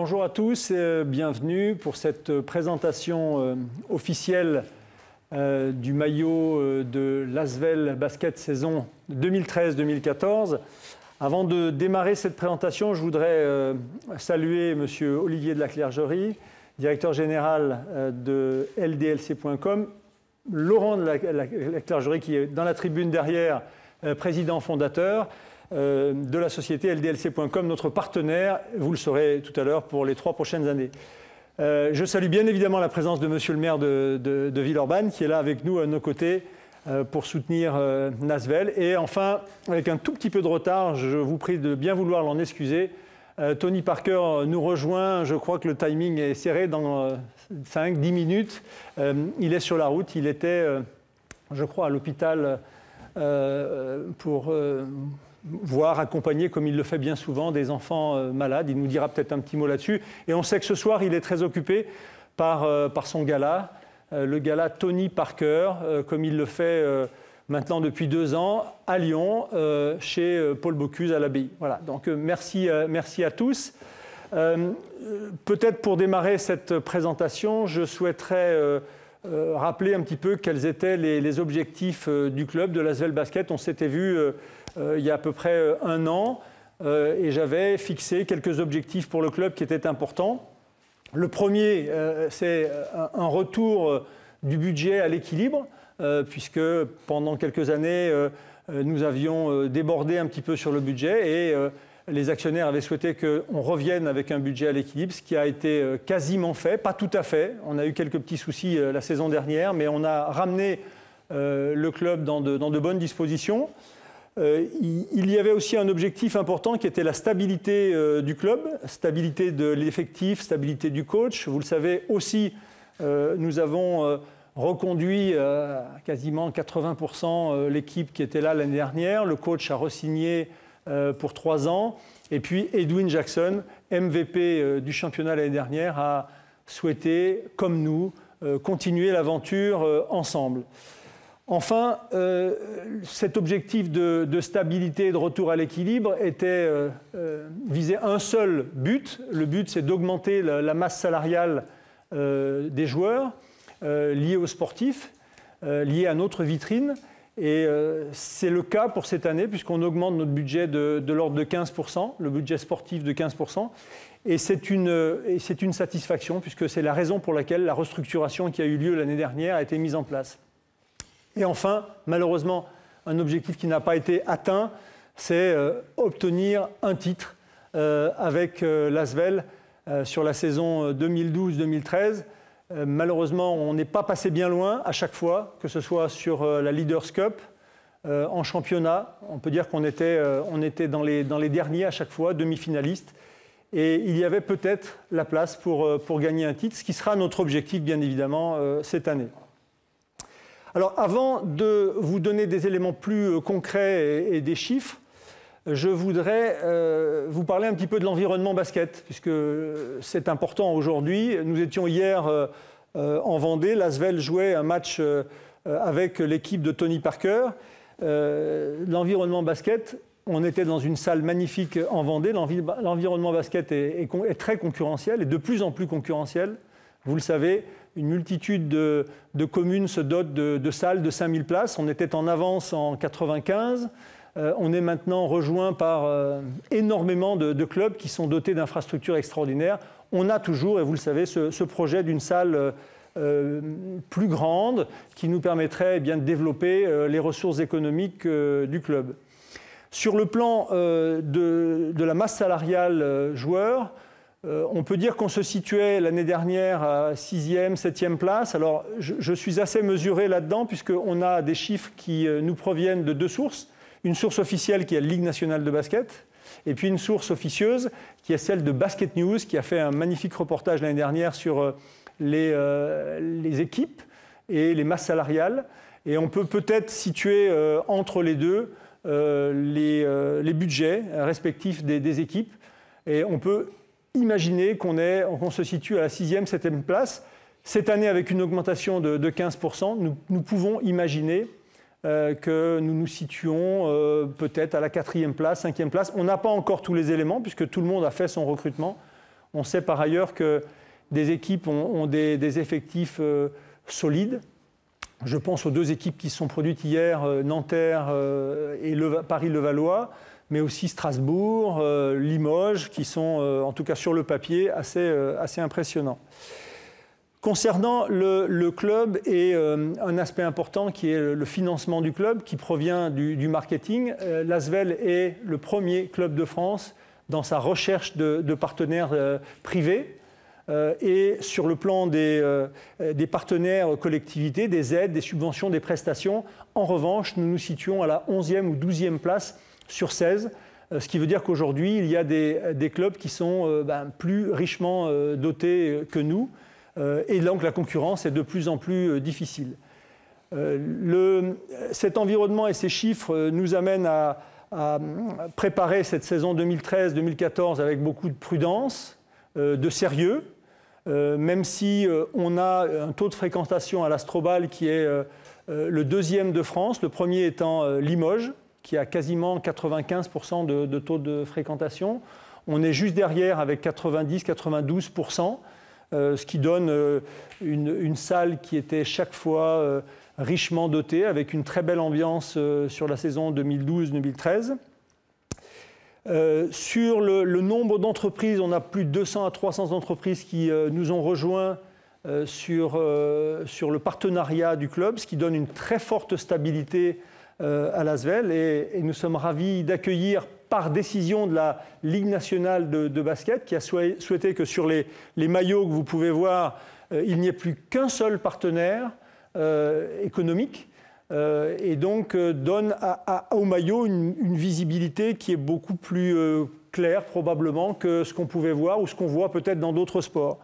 Bonjour à tous et euh, bienvenue pour cette euh, présentation euh, officielle du maillot de l'Asvel Basket saison 2013-2014. Avant de démarrer cette présentation, je voudrais saluer M. Olivier de la Clergerie, directeur général de LDLC.com, Laurent de la, Clergerie qui est dans la tribune derrière, président fondateur, euh, de la société LDLC.com, notre partenaire, vous le saurez tout à l'heure, pour les trois prochaines années. Euh, je salue bien évidemment la présence de Monsieur le maire de, Villeurbanne, qui est là avec nous à nos côtés euh, pour soutenir Nasvel. Et enfin, avec un tout petit peu de retard, je vous prie de bien vouloir l'en excuser. Tony Parker nous rejoint. Je crois que le timing est serré dans 5-10 minutes. il est sur la route. Il était, je crois, à l'hôpital pour voire accompagner, comme il le fait bien souvent, des enfants euh, malades. Il nous dira peut-être un petit mot là-dessus. Et on sait que ce soir, il est très occupé par, euh, par son gala, euh, le gala Tony Parker, comme il le fait maintenant depuis deux ans, à Lyon, chez Paul Bocuse à l'abbaye. Voilà, donc merci, merci à tous. peut-être pour démarrer cette présentation, je souhaiterais... rappeler un petit peu quels étaient les, objectifs du club de l'Asvel Basket. On s'était vu euh, il y a à peu près euh, un an euh, et j'avais fixé quelques objectifs pour le club qui étaient importants. Le premier, c'est un retour du budget à l'équilibre, puisque pendant quelques années, nous avions débordé un petit peu sur le budget et les actionnaires avaient souhaité qu'on revienne avec un budget à l'équilibre, ce qui a été quasiment fait, pas tout à fait. On a eu quelques petits soucis la saison dernière, mais on a ramené le club dans de, dans de bonnes dispositions. Euh, il y avait aussi un objectif important qui était la stabilité euh, du club, stabilité de l'effectif, stabilité du coach. Vous le savez aussi, euh, nous avons reconduit quasiment 80% l'équipe qui était là l'année dernière. Le coach a resigné pour trois ans. Et puis Edwin Jackson, MVP du championnat l'année dernière, a souhaité, comme nous, continuer l'aventure ensemble. Enfin, euh, cet objectif de, stabilité et de retour à l'équilibre était visé euh, euh, visait un seul but. Le but, c'est d'augmenter la, masse salariale des joueurs liée aux sportifs, liée à notre vitrine. Et c'est le cas pour cette année, puisqu'on augmente notre budget de, l'ordre de 15%, le budget sportif de 15%. Et c'est une satisfaction, puisque c'est la raison pour laquelle la restructuration qui a eu lieu l'année dernière a été mise en place. Et enfin, malheureusement, un objectif qui n'a pas été atteint, c'est euh, obtenir un titre euh, avec euh, l'Asvel sur la saison 2012-2013. malheureusement, on n'est pas passé bien loin à chaque fois, que ce soit sur la Leaders Cup, en championnat. On peut dire qu'on était, on était dans, les, dans les derniers à chaque fois, demi-finalistes et il y avait peut-être la place pour, pour, gagner un titre, ce qui sera notre objectif bien évidemment cette année. Alors avant de vous donner des éléments plus euh, concrets et, des chiffres, je voudrais euh, vous parler un petit peu de l'environnement basket, puisque euh, c'est important aujourd'hui. Nous étions hier en Vendée, l'Asvel jouait un match avec l'équipe de Tony Parker. l'environnement basket, on était dans une salle magnifique en Vendée. L'environnement basket est, très concurrentiel, et de plus en plus concurrentiel. Vous le savez, une multitude de, communes se dotent de, salles de 5000 places. On était en avance en 1995. Euh, on est maintenant rejoint par euh, énormément de, clubs qui sont dotés d'infrastructures extraordinaires. On a toujours, et vous le savez, ce, projet d'une salle euh, plus grande qui nous permettrait eh de développer les ressources économiques du club. Sur le plan de, la masse salariale joueur, euh, on peut dire qu'on se situait l'année dernière à 6e, 7e place. Alors je, suis assez mesuré là-dedans puisqu'on a des chiffres qui euh, nous proviennent de deux sources. Une source officielle qui est la Ligue nationale de basket, et puis une source officieuse qui est celle de Basket News, qui a fait un magnifique reportage l'année dernière sur euh, les, équipes et les masses salariales. Et on peut peut-être situer entre les deux les, budgets respectifs des, des équipes. Et on peut Imaginez qu'on se situe à la sixième, septième place. Cette année, avec une augmentation de, 15%, nous, pouvons imaginer euh, que nous nous situons euh, peut-être à la quatrième place, cinquième place. On n'a pas encore tous les éléments, puisque tout le monde a fait son recrutement. On sait par ailleurs que des équipes ont, des, effectifs euh, solides. Je pense aux deux équipes qui se sont produites hier, Nanterre et le, Paris-Levallois mais aussi Strasbourg, euh, Limoges, qui sont, euh, en tout cas sur le papier, assez, euh, assez impressionnants. Concernant le, club et un aspect important qui est le financement du club, qui provient du, marketing, l'Asvel est le premier club de France dans sa recherche de, partenaires privés. et sur le plan des, des partenaires collectivités, des aides, des subventions, des prestations, en revanche, nous nous situons à la 11e ou 12e place sur 16. Euh, ce qui veut dire qu'aujourd'hui, il y a des, clubs qui sont euh, ben, plus richement euh, dotés que nous. Et donc la concurrence est de plus en plus difficile. cet environnement et ces chiffres nous amènent à, à préparer cette saison 2013-2014 avec beaucoup de prudence, de sérieux, même si on a un taux de fréquentation à l'Astrobal qui est le deuxième de France, le premier étant Limoges qui a quasiment 95% de, taux de fréquentation. On est juste derrière avec 90-92%, euh, ce qui donne euh, une, salle qui était chaque fois euh, richement dotée, avec une très belle ambiance sur la saison 2012-2013. sur le, nombre d'entreprises, on a plus de 200 à 300 entreprises qui nous ont rejoints sur, sur, le partenariat du club, ce qui donne une très forte stabilité euh, à Lasvel. Et, et nous sommes ravis d'accueillir par décision de la Ligue nationale de, basket, qui a souhaité que sur les, maillots que vous pouvez voir, euh, il n'y ait plus qu'un seul partenaire euh, économique, et donc donne à, au maillot une, visibilité qui est beaucoup plus claire probablement que ce qu'on pouvait voir ou ce qu'on voit peut-être dans d'autres sports.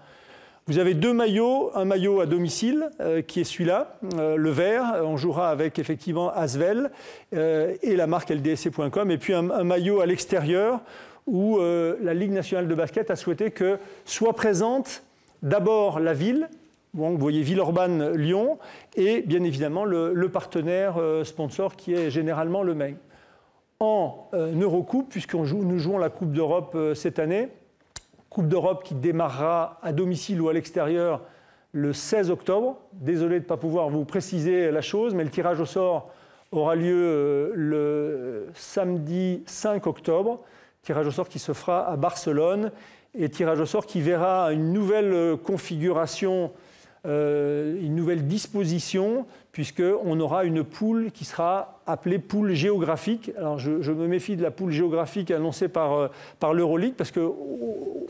Vous avez deux maillots, un maillot à domicile euh, qui est celui-là, euh, le vert. On jouera avec effectivement Asvel euh, et la marque LDSC.com. Et puis un, maillot à l'extérieur où la Ligue nationale de basket a souhaité que soit présente d'abord la ville. vous voyez Villeurbanne, Lyon, et bien évidemment le, partenaire sponsor qui est généralement le même. En Eurocoupe, puisque nous jouons la Coupe d'Europe cette année, Coupe d'Europe qui démarrera à domicile ou à l'extérieur le 16 octobre. Désolé de ne pas pouvoir vous préciser la chose, mais le tirage au sort aura lieu euh, le samedi 5 octobre. Tirage au sort qui se fera à Barcelone et tirage au sort qui verra une nouvelle euh, configuration euh, une nouvelle disposition, puisqu'on aura une poule qui sera appelée poule géographique. Alors je, me méfie de la poule géographique annoncée par, euh, par l'Euroleague, parce que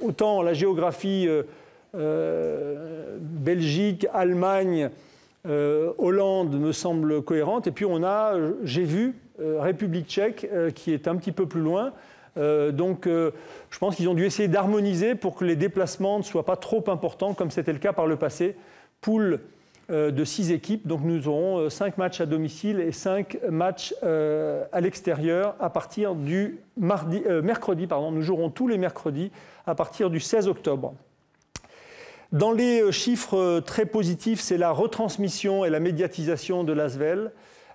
autant la géographie euh, Belgique, Allemagne, Hollande me semble cohérente, et puis on a, j'ai vu, République tchèque, qui est un petit peu plus loin. donc je pense qu'ils ont dû essayer d'harmoniser pour que les déplacements ne soient pas trop importants comme c'était le cas par le passé poule euh, de six équipes. Donc nous aurons euh, cinq matchs à domicile et cinq matchs euh, à l'extérieur à partir du mardi, mercredi. Pardon. Nous jouerons tous les mercredis à partir du 16 octobre. Dans les chiffres très positifs, c'est la retransmission et la médiatisation de l'ASVEL.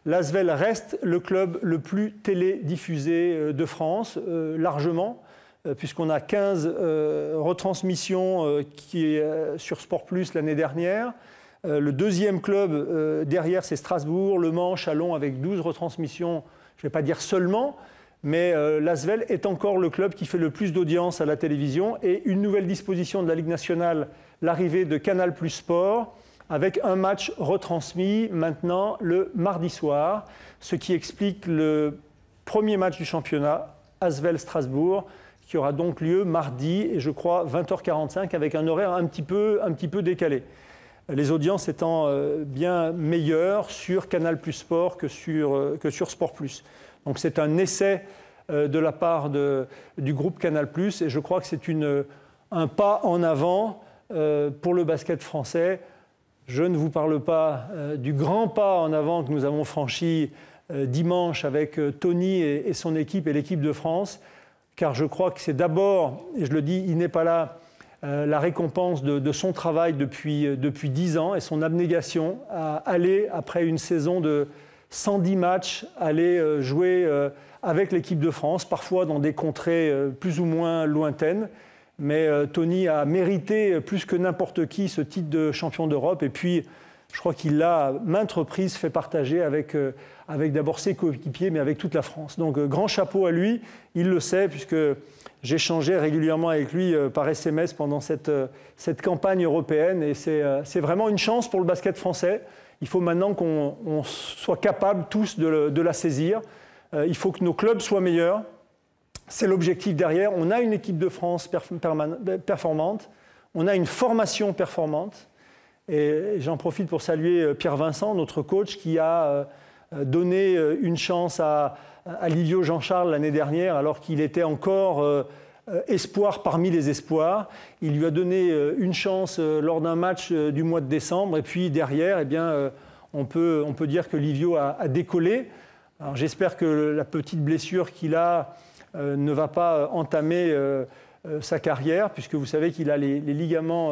L'ASVEL reste le club le plus télédiffusé de France, largement. Euh, puisqu'on a 15 euh, retransmissions euh, sur Sport Plus l'année dernière. le deuxième club derrière, c'est Strasbourg, Le Mans, Chalon, avec 12 retransmissions, je ne vais pas dire seulement, mais l'Asvel est encore le club qui fait le plus d'audience à la télévision. Et une nouvelle disposition de la Ligue nationale, l'arrivée de Canal Plus Sport, avec un match retransmis maintenant le mardi soir, ce qui explique le premier match du championnat, Asvel Strasbourg qui aura donc lieu mardi, et je crois, 20h45, avec un horaire un petit peu, un petit peu décalé. Les audiences étant euh, bien meilleures sur Canal Plus Sport que sur, euh, que sur Sport Plus. Donc c'est un essai euh, de la part de, du groupe Canal Plus et je crois que c'est un pas en avant pour le basket français. Je ne vous parle pas du grand pas en avant que nous avons franchi dimanche avec Tony et, son équipe et l'équipe de France car je crois que c'est d'abord, et je le dis, il n'est pas là, euh, la récompense de, son travail depuis, euh, depuis 10 ans et son abnégation à aller, après une saison de 110 matchs, aller euh, jouer avec l'équipe de France, parfois dans des contrées plus ou moins lointaines. Mais Tony a mérité plus que n'importe qui ce titre de champion d'Europe. Et puis, je crois qu'il l'a maintes reprises fait partager avec, euh, avec d'abord ses coéquipiers, mais avec toute la France. Donc euh, grand chapeau à lui, il le sait, puisque j'échangeais régulièrement avec lui euh, par SMS pendant cette, cette campagne européenne, et c'est vraiment une chance pour le basket français. Il faut maintenant qu'on soit capable tous de la saisir. il faut que nos clubs soient meilleurs. C'est l'objectif derrière. On a une équipe de France performante, on a une formation performante. Et j'en profite pour saluer euh, Pierre Vincent, notre coach, qui a euh, donné euh, une chance à, Livio Jean-Charles l'année dernière, alors qu'il était encore espoir parmi les espoirs. Il lui a donné une chance lors d'un match du mois de décembre. Et puis derrière, eh bien, on, peut, on peut dire que Livio a, décollé. Alors j'espère que la petite blessure qu'il a ne va pas entamer sa carrière, puisque vous savez qu'il a les ligaments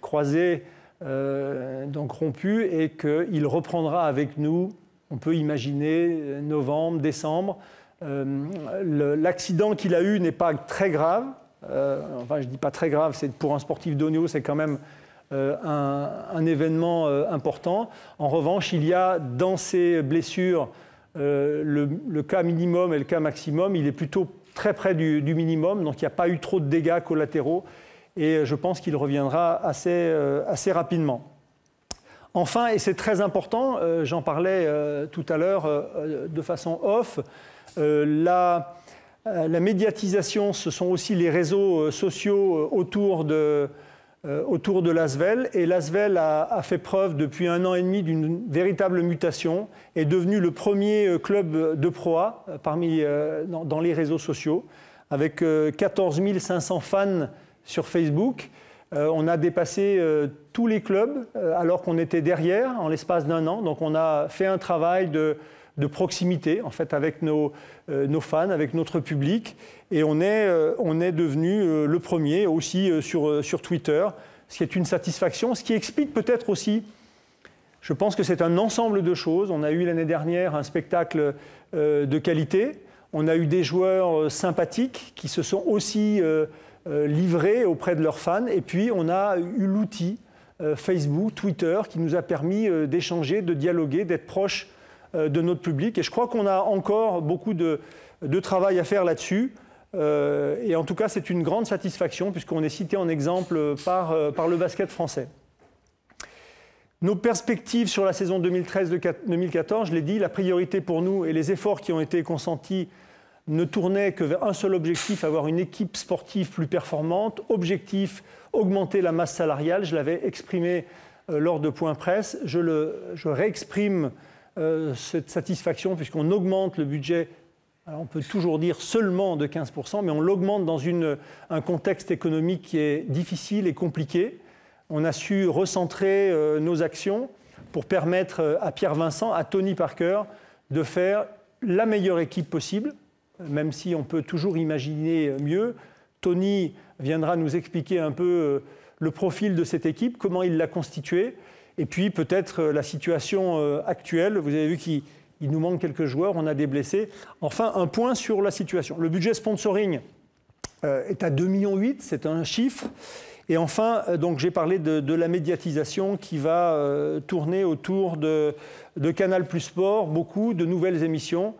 croisés euh, donc rompu et qu'il reprendra avec nous, on peut imaginer euh, novembre, décembre. Euh, l'accident qu'il a eu n'est pas très grave. enfin, je ne dis pas très grave, c'est pour un sportif de c'est quand même un, événement important. En revanche, il y a dans ses blessures le, cas minimum et le cas maximum. Il est plutôt très près du minimum, donc il n'y a pas eu trop de dégâts collatéraux et je pense qu'il reviendra assez, euh, assez rapidement. Enfin, et c'est très important, euh, j'en parlais euh, tout à l'heure de façon off, la, médiatisation, ce sont aussi les réseaux sociaux autour de, autour de l'Asvel. Et l'Asvel a, fait preuve depuis un an et demi d'une véritable mutation, est devenu le premier club de proie parmi, dans, dans, les réseaux sociaux, avec 14 500 fans sur Facebook. Euh, on a dépassé euh, tous les clubs euh, alors qu'on était derrière en l'espace d'un an. Donc on a fait un travail de, proximité en fait avec nos, fans, avec notre public. Et on est, on devenu le premier aussi sur Twitter, ce qui est une satisfaction, ce qui explique peut-être aussi je pense que c'est un ensemble de choses. On a eu l'année dernière un spectacle de qualité. On a eu des joueurs sympathiques qui se sont aussi euh, livrés auprès de leurs fans. Et puis, on a eu l'outil euh, Facebook, Twitter, qui nous a permis euh, d'échanger, de dialoguer, d'être proche de notre public. Et je crois qu'on a encore beaucoup de, travail à faire là-dessus. et en tout cas, c'est une grande satisfaction puisqu'on est cité en exemple par le basket français. Nos perspectives sur la saison 2013-2014, je l'ai dit, la priorité pour nous et les efforts qui ont été consentis ne tournait que vers un seul objectif, avoir une équipe sportive plus performante. Objectif, augmenter la masse salariale. Je l'avais exprimé euh, lors de Point Presse. Je, réexprime euh, cette satisfaction puisqu'on augmente le budget. on peut toujours dire seulement de 15%, mais on l'augmente dans un contexte économique qui est difficile et compliqué. On a su recentrer euh, nos actions pour permettre à Pierre Vincent, à Tony Parker, de faire la meilleure équipe possible, même si on peut toujours imaginer mieux. Tony viendra nous expliquer un peu euh, le profil de cette équipe, comment il l'a constituée, et puis peut-être euh, la situation euh, actuelle. Vous avez vu qu'il nous manque quelques joueurs, on a des blessés. Enfin, un point sur la situation. Le budget sponsoring est à 2,8 millions, c'est un chiffre. Et enfin, donc j'ai parlé de, la médiatisation qui va tourner autour de, de Canal Plus Sport, beaucoup de nouvelles émissions.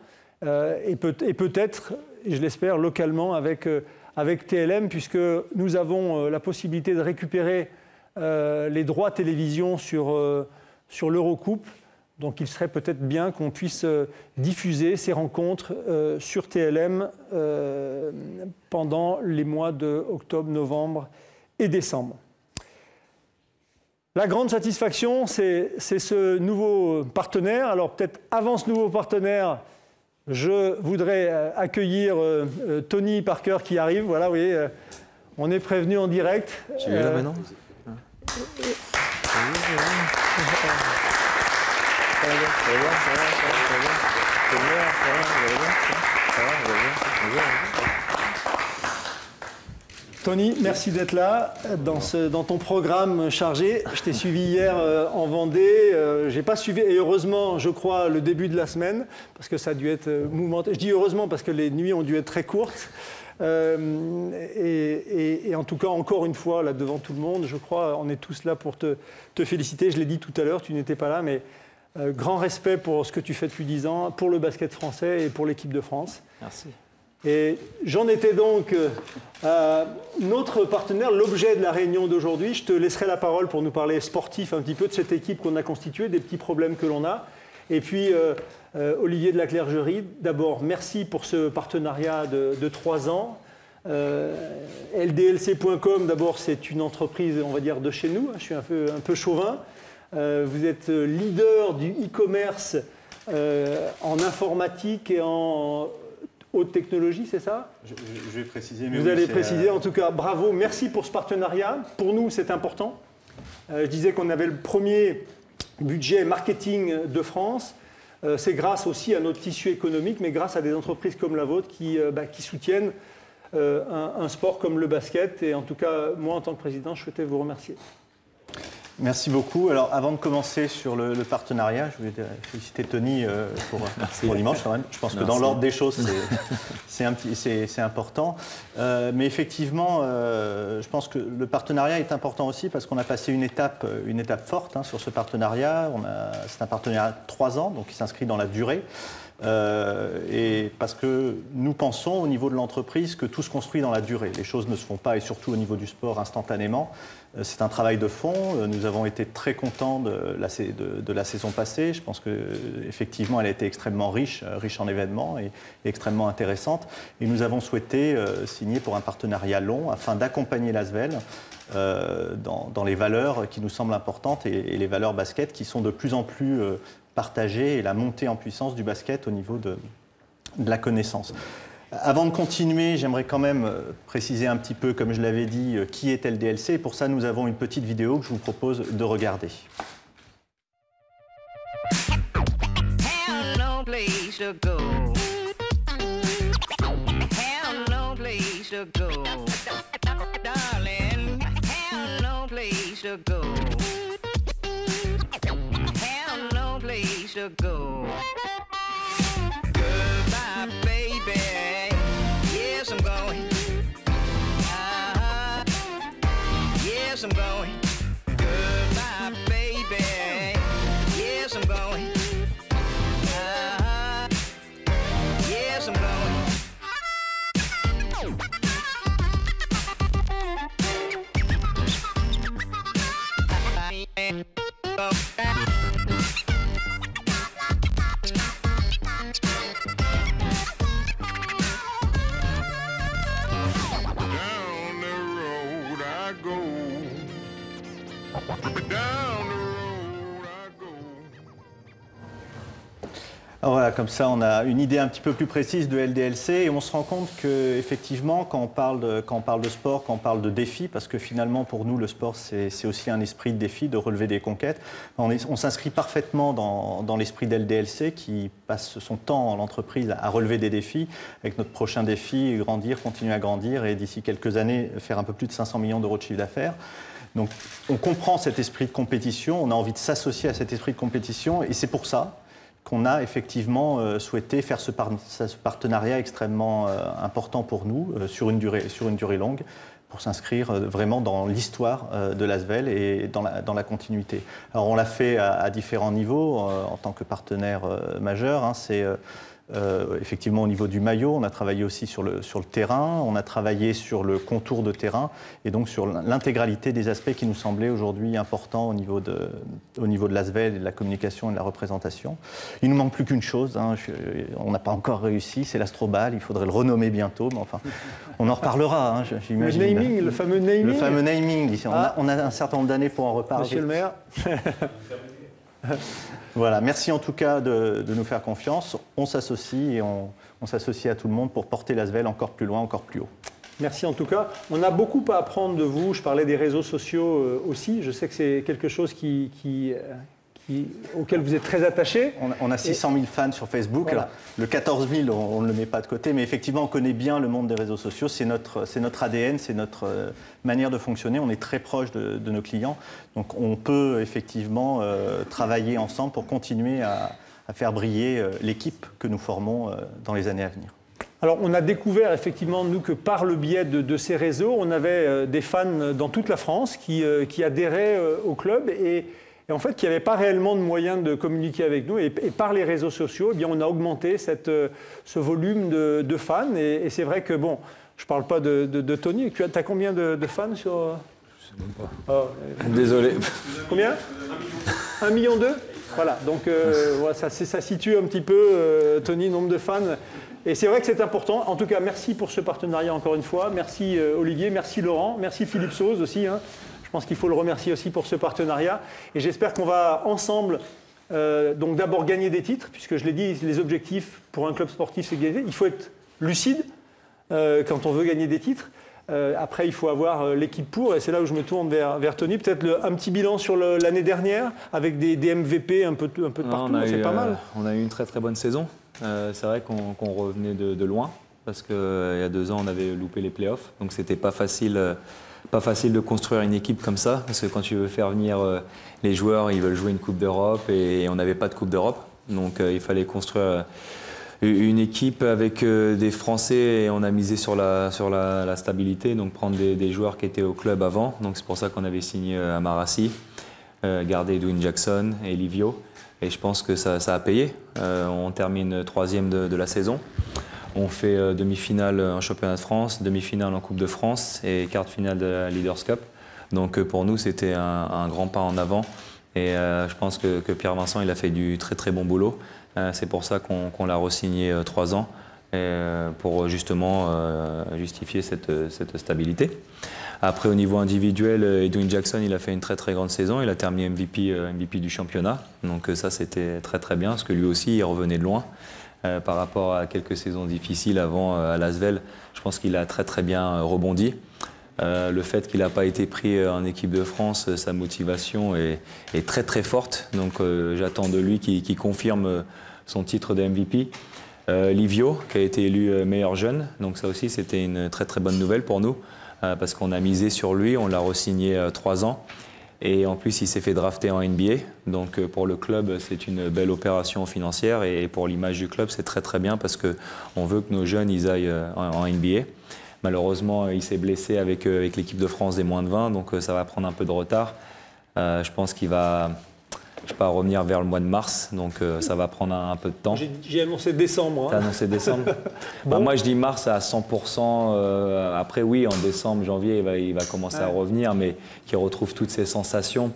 Euh, et peut-être, je l'espère, localement avec, euh, avec TLM, puisque nous avons euh, la possibilité de récupérer les droits télévision sur, sur l'Eurocoupe. Donc il serait peut-être bien qu'on puisse diffuser ces rencontres sur TLM pendant les mois de octobre, novembre et décembre. La grande satisfaction, c'est ce nouveau partenaire. Alors peut-être avant ce nouveau partenaire, je voudrais accueillir Tony Parker qui arrive. Voilà, vous voyez, on est prévenu en direct. Tu es là euh... maintenant Ça va, bien, ça va, bien. ça va, bien ça va. bien ?– bien. – bien. Ça ça va, va Tony, merci d'être là dans, ce, dans, ton programme chargé. Je t'ai suivi hier euh, en Vendée. Je euh, J'ai pas suivi, et heureusement, je crois, le début de la semaine, parce que ça a dû être euh, mouvementé. Je dis heureusement parce que les nuits ont dû être très courtes. Et, en tout cas, encore une fois, là devant tout le monde, je crois, on est tous là pour te, te féliciter. Je l'ai dit tout à l'heure, tu n'étais pas là, mais grand respect pour ce que tu fais depuis 10 ans, pour le basket français et pour l'équipe de France. Merci. Et j'en étais donc euh, notre partenaire, l'objet de la réunion d'aujourd'hui. Je te laisserai la parole pour nous parler sportif un petit peu de cette équipe qu'on a constituée, des petits problèmes que l'on a. Et puis, euh, euh, Olivier de la Clergerie, d'abord, merci pour ce partenariat de, trois ans. LDLC.com, d'abord, c'est une entreprise, on va dire, de chez nous. Je suis un peu, un peu chauvin. vous êtes leader du e-commerce en informatique et en haute technologie, c'est ça je, vais préciser. Mais Vous allez préciser. Euh, en tout cas, bravo, merci pour ce partenariat. Pour nous, c'est important. Euh, je disais qu'on avait le premier budget marketing de France. Euh, c'est grâce aussi à notre tissu économique, mais grâce à des entreprises comme la vôtre qui, bah, soutiennent un sport comme le basket. Et en tout cas, moi, en tant que président, je souhaitais vous remercier. Merci beaucoup. Alors, avant de commencer sur le, partenariat, je voulais euh, féliciter Tony euh, pour, pour, dimanche quand même. Je pense que dans l'ordre des choses, c'est important. Euh, mais effectivement, je pense que le partenariat est important aussi parce qu'on a passé une étape, une étape forte hein, sur ce partenariat. C'est un partenariat de trois ans, donc il s'inscrit dans la durée. et parce que nous pensons au niveau de l'entreprise que tout se construit dans la durée. Les choses ne se font pas, et surtout au niveau du sport, instantanément. Euh, c'est un travail de fond. Euh, nous avons été très contents de la, saison passée. Je pense qu'effectivement, elle a été extrêmement riche, euh, riche en événements et, extrêmement intéressante. Et nous avons souhaité signer pour un partenariat long afin d'accompagner l'ASVEL dans, les valeurs qui nous semblent importantes et, les valeurs basket qui sont de plus en plus partagées et la montée en puissance du basket au niveau de la connaissance. Avant de continuer, j'aimerais quand même euh, préciser un petit peu, comme je l'avais dit, euh, qui est LDLC. Pour ça, nous avons une petite vidéo que je vous propose de regarder. Comme ça, on a une idée un petit peu plus précise de LDLC et on se rend compte que effectivement, quand on parle de, sport, quand on parle de défi, parce que finalement pour nous le sport c'est aussi un esprit de défi, de relever des conquêtes. On, s'inscrit parfaitement dans, dans l'esprit d'LDLC qui passe son temps l'entreprise à relever des défis. Avec notre prochain défi, grandir, continuer à grandir et d'ici quelques années faire un peu plus de 500 millions d'euros de chiffre d'affaires. Donc on comprend cet esprit de compétition, on a envie de s'associer à cet esprit de compétition et c'est pour ça qu'on a effectivement euh, souhaité faire ce, partenariat extrêmement euh, important pour nous euh, sur une durée, sur une durée longue pour s'inscrire vraiment dans l'histoire de l'ASVEL et dans la, continuité. Alors on l'a fait à, différents niveaux en tant que partenaire majeur. Hein, c'est euh, effectivement, au niveau du maillot, on a travaillé aussi sur le, sur le terrain, on a travaillé sur le contour de terrain et donc sur l'intégralité des aspects qui nous semblaient aujourd'hui importants au niveau de, au niveau de l'ASVEL et de la communication et de la représentation. Il nous manque plus qu'une chose, hein, euh, on n'a pas encore réussi, c'est l'astrobal, il faudrait le renommer bientôt, mais enfin, on en reparlera, hein, j'imagine. Le naming, le fameux naming Le fameux naming, on, ah. on a un certain nombre d'années pour en reparler. Monsieur le maire voilà, merci en tout cas de, nous faire confiance. On s'associe et on, s'associe à tout le monde pour porter la l'Asvel encore plus loin, encore plus haut. Merci en tout cas. On a beaucoup à apprendre de vous. Je parlais des réseaux sociaux euh, aussi. Je sais que c'est quelque chose qui euh, auquel vous êtes très attaché. On, a 600 000 fans sur Facebook. le 14 000, on, ne le met pas de côté, mais effectivement, on connaît bien le monde des réseaux sociaux. C'est notre, c'est notre ADN, c'est notre euh, manière de fonctionner. On est très proche de, nos clients. Donc, on peut effectivement euh, travailler ensemble pour continuer à, faire briller euh, l'équipe que nous formons dans les années à venir. Alors, on a découvert effectivement, nous, que par le biais de, ces réseaux, on avait des fans dans toute la France qui, adhéraient au club. Et et en fait qu'il n'y avait pas réellement de moyens de communiquer avec nous. Et, par les réseaux sociaux, eh bien, on a augmenté euh, ce volume de, fans. Et, c'est vrai que, bon, je ne parle pas de, Tony. Tu as, combien de, fans sur... Euh, je sais même pas. Désolé. Combien Un million deux Voilà, donc euh, ça, situe un petit peu, Tony, nombre de fans. Et c'est vrai que c'est important. En tout cas, merci pour ce partenariat encore une fois. Merci Olivier, merci Laurent, merci Philippe Sauze aussi. Hein. Je pense qu'il faut le remercier aussi pour ce partenariat. Et j'espère qu'on va ensemble euh, donc d'abord gagner des titres, puisque je l'ai dit, les objectifs pour un club sportif, c'est gagner. Il faut être lucide euh, quand on veut gagner des titres. Euh, après, il faut avoir l'équipe pour, et c'est là où je me tourne vers, Tony. Peut-être un petit bilan sur l'année dernière, avec des, MVP un peu, un peu de ah, partout, c'est pas mal. on a eu une très très bonne saison. c'est vrai qu'on revenait de, loin, parce qu'il y a deux ans, on avait loupé les playoffs, donc c'était pas facile pas facile de construire une équipe comme ça, parce que quand tu veux faire venir euh, les joueurs, ils veulent jouer une Coupe d'Europe et on n'avait pas de Coupe d'Europe. Donc euh, il fallait construire euh, une équipe avec des Français et on a misé sur la, sur la, stabilité, donc prendre des, joueurs qui étaient au club avant. Donc c'est pour ça qu'on avait signé Amarassi, garder Edwin Jackson et Livio. Et je pense que ça, a payé. on termine troisième de la saison. On fait euh, demi-finale en championnat de France, demi-finale en Coupe de France et quart de finale de la Leaders Cup. Donc euh, pour nous, c'était un, grand pas en avant. Et euh, je pense que, Pierre Vincent, il a fait du très très bon boulot. c'est pour ça qu'on l'a re-signé trois ans, pour justement justifier cette, stabilité. Après, au niveau individuel, Edwin Jackson, il a fait une très très grande saison. Il a terminé MVP, MVP du championnat. Donc ça, c'était très très bien, parce que lui aussi, il revenait de loin. Euh, par rapport à quelques saisons difficiles avant euh, à Lasvel. Je pense qu'il a très très bien euh, rebondi. le fait qu'il n'a pas été pris en équipe de France, sa motivation est, très très forte. Donc j'attends de lui qu'il confirme son titre de MVP. Livio, qui a été élu meilleur jeune, donc ça aussi c'était une très très bonne nouvelle pour nous, parce qu'on a misé sur lui, on l'a re-signé trois ans. Et en plus, il s'est fait drafter en NBA. Donc euh, pour le club, c'est une belle opération financière. Et pour l'image du club, c'est très très bien parce qu'on veut que nos jeunes ils aillent euh, en NBA. Malheureusement, il s'est blessé avec, euh, avec l'équipe de France des moins de 20, donc ça va prendre un peu de retard. je pense qu'il va, je pas revenir vers le mois de mars, donc euh, ça va prendre un, peu de temps. J'ai annoncé décembre. Hein. T'as annoncé décembre Moi, je dis mars à 100%. Euh, après, oui, en décembre, janvier, il va, commencer à revenir, mais qu'il retrouve toutes ses sensations.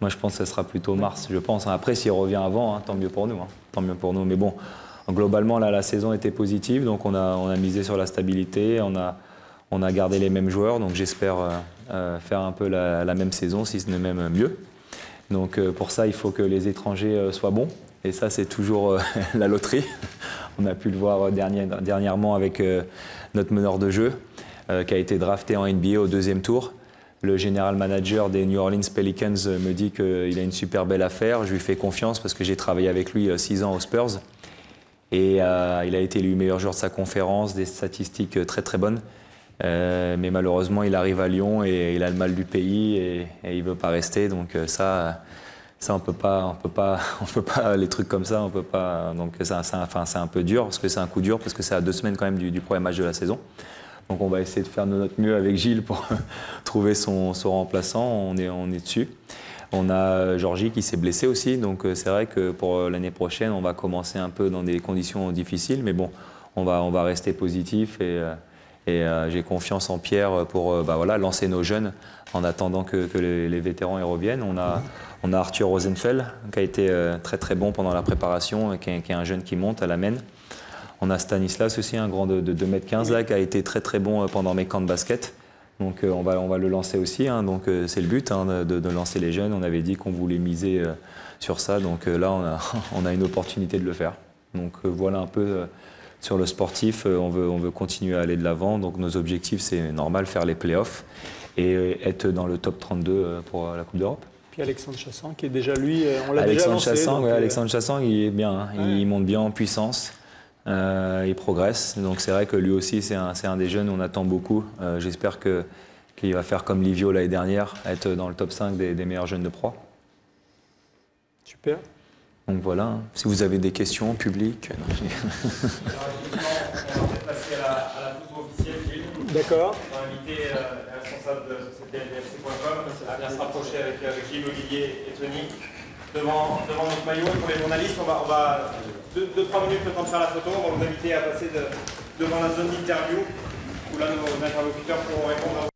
Moi, je pense que ce sera plutôt mars, je pense. Hein. Après, s'il revient avant, hein, tant mieux pour nous. tant mieux pour nous. Mais bon, globalement, là, la saison était positive, donc on a, misé sur la stabilité, on a, gardé les mêmes joueurs, donc j'espère euh, faire un peu la même saison, si ce n'est même mieux. Donc euh, pour ça, il faut que les étrangers euh, soient bons. Et ça, c'est toujours euh, la loterie. On a pu le voir dernièrement avec notre meneur de jeu, qui a été drafté en NBA au deuxième tour. Le général manager des New Orleans Pelicans me dit qu'il a une super belle affaire. Je lui fais confiance parce que j'ai travaillé avec lui six ans aux Spurs. Et il a été élu meilleur joueur de sa conférence, des statistiques très très bonnes. Euh, mais malheureusement, il arrive à Lyon et il a le mal du pays et, il ne veut pas rester. Donc euh, ça, ça on peut pas, on peut pas, on peut pas les trucs comme ça, on peut pas. Donc ça, enfin, c'est un peu dur parce que c'est un coup dur parce que c'est à deux semaines quand même du, premier match de la saison. Donc on va essayer de faire de notre mieux avec Gilles pour trouver son, son, remplaçant. On est, on est dessus. On a Georgie qui s'est blessé aussi, donc euh, c'est vrai que pour l'année prochaine, on va commencer un peu dans des conditions difficiles, mais bon, on va, on va rester positif et et euh, j'ai confiance en Pierre pour euh, bah, voilà, lancer nos jeunes en attendant que, les, vétérans y reviennent. On a, on a Arthur Rosenfeld qui a été euh, très très bon pendant la préparation et qui est, un jeune qui monte à la mène. On a Stanislas aussi, un grand de, 2m15 là, qui a été très très bon pendant mes camps de basket. Donc on, va, on va le lancer aussi, hein. donc c'est le but hein, de, de, lancer les jeunes. On avait dit qu'on voulait miser sur ça, donc là on a, on a une opportunité de le faire. Donc voilà un peu sur le sportif, euh, on veut, on veut continuer à aller de l'avant. Donc nos objectifs, c'est normal, faire les playoffs et euh, être dans le top 32 euh, pour la Coupe d'Europe. Puis Alexandre Chassan, qui est déjà lui, on l'a déjà Alexandre Alexandre Chassan, il est bien, hein. il monte bien en puissance. il progresse, donc c'est vrai que lui aussi c'est un, un, des jeunes, on attend beaucoup. J'espère qu'il va faire comme Livio l'année dernière, être dans le top 5 des, des meilleurs jeunes de proie. Super. Donc voilà, si vous avez des questions publiques. D'accord. On va inviter euh, les responsables de société à bien se rapprocher avec, euh, avec Gilles Olivier et Tony devant, devant notre maillot. pour les journalistes, on va, on va deux, trois minutes le temps de faire la photo. On va vous inviter à passer devant la zone d'interview où là nos interlocuteurs pourront répondre à